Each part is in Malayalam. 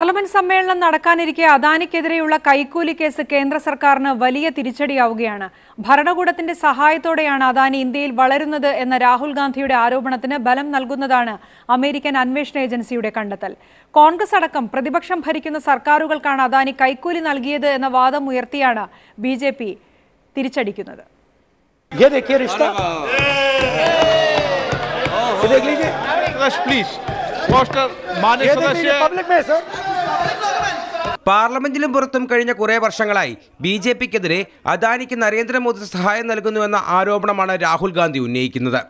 പാർലമെന്റ് സമ്മേളനം നടക്കാനിരിക്കെ അദാനിക്കെതിരെയുള്ള കൈക്കൂലി കേസ് കേന്ദ്ര സർക്കാരിന് വലിയ തിരിച്ചടിയാവുകയാണ് ഭരണകൂടത്തിന്റെ സഹായത്തോടെയാണ് അദാനി ഇന്ത്യയിൽ വളരുന്നത് എന്ന രാഹുൽ ഗാന്ധിയുടെ ആരോപണത്തിന് ബലം നൽകുന്നതാണ് അമേരിക്കൻ അന്വേഷണ ഏജൻസിയുടെ കണ്ടെത്തൽ കോൺഗ്രസ് അടക്കം പ്രതിപക്ഷം ഭരിക്കുന്ന സർക്കാരുകൾക്കാണ് അദാനി കൈക്കൂലി നൽകിയത് എന്ന വാദം ഉയർത്തിയാണ് ബി ജെ പി തിരിച്ചടിക്കുന്നത് प्लीज सदस्य पब्लिक में सर പാർലമെന്റിലും പുറത്തും കഴിഞ്ഞ കുറേ വർഷങ്ങളായി ബി ജെ പിക്കെതിരെ അദാനിക്ക് നരേന്ദ്രമോദി സഹായം നൽകുന്നുവെന്ന ആരോപണമാണ് രാഹുൽ ഗാന്ധി ഉന്നയിക്കുന്നത്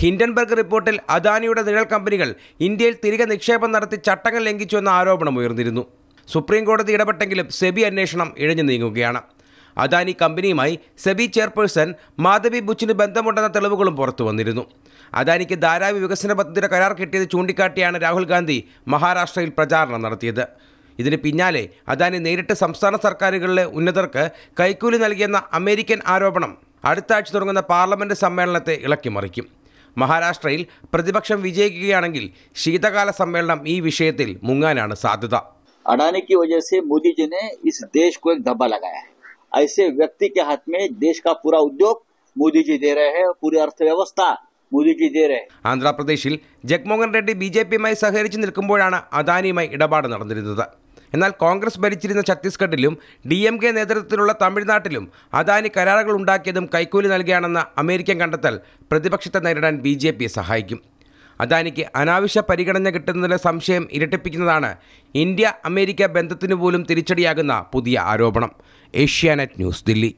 ഹിൻഡൻബർഗ് റിപ്പോർട്ടിൽ അദാനിയുടെ നിഴൽ കമ്പനികൾ ഇന്ത്യയിൽ തിരികെ നിക്ഷേപം നടത്തി ചട്ടങ്ങൾ ലംഘിച്ചുവെന്ന ആരോപണം ഉയർന്നിരുന്നു സുപ്രീം കോടതി ഇടപെട്ടെങ്കിലും സെബി അന്വേഷണം ഇഴഞ്ഞു നീങ്ങുകയാണ് അദാനി കമ്പനിയുമായി സെബി ചെയർപേഴ്സൺ മാധവി ബുച്ചിന് ബന്ധമുണ്ടെന്ന തെളിവുകളും പുറത്തു വന്നിരുന്നു അദാനിക്ക് ധാരാവി വികസന പദ്ധതിയുടെ കരാർ കിട്ടിയത് ചൂണ്ടിക്കാട്ടിയാണ് രാഹുൽ ഗാന്ധി മഹാരാഷ്ട്രയിൽ പ്രചാരണം നടത്തിയത് ഇതിന് പിന്നാലെ അദാനി നേരിട്ട് സംസ്ഥാന സർക്കാരുകളിലെ ഉന്നതർക്ക് കൈക്കൂലി നൽകിയെന്ന അമേരിക്കൻ ആരോപണം അടുത്ത ആഴ്ച തുടങ്ങുന്ന പാർലമെൻറ്റ് സമ്മേളനത്തെ ഇളക്കിമറിക്കും മഹാരാഷ്ട്രയിൽ പ്രതിപക്ഷം വിജയിക്കുകയാണെങ്കിൽ ശീതകാല സമ്മേളനം ഈ വിഷയത്തിൽ മുങ്ങാനാണ് സാധ്യത അഡാനിക്ക് വജ മോദിജിനെ ഇസ് ദേശ് കോ ദബ ലഗായ ऐसे व्यक्ति के हाथ में देश का पूरा उद्योग മോദി ജി ദേ രഹേ പൂരി അർത്ഥവ്യവസ്ഥ മോദി ജി ദേ രഹേ ആന്ധ്രാപ്രദേശിൽ ജഗ്മോഹൻ റെഡ്ഡി ബി ജെ പിയുമായി സഹകരിച്ച് നിൽക്കുമ്പോഴാണ് അദാനിയുമായി ഇടപാട് നടന്നിരുന്നത് എന്നാൽ കോൺഗ്രസ് ഭരിച്ചിരുന്ന ഛത്തീസ്ഗഡിലും ഡി എം കെ നേതൃത്വത്തിലുള്ള തമിഴ്നാട്ടിലും അദാനി കരാറുകൾ ഉണ്ടാക്കിയതും കൈക്കൂലി നൽകിയാണെന്ന അമേരിക്കൻ കണ്ടെത്തൽ പ്രതിപക്ഷത്തെ നേരിടാൻ ബി ജെ പിയെ സഹായിക്കും അദാനിക്ക് അനാവശ്യ പരിഗണന കിട്ടുന്നതിലെ സംശയം ഇരട്ടിപ്പിക്കുന്നതാണ് ഇന്ത്യ അമേരിക്ക ബന്ധത്തിനു പോലും തിരിച്ചടിയാകുന്ന പുതിയ ആരോപണം एशियानेट न्यूज़ दिल्ली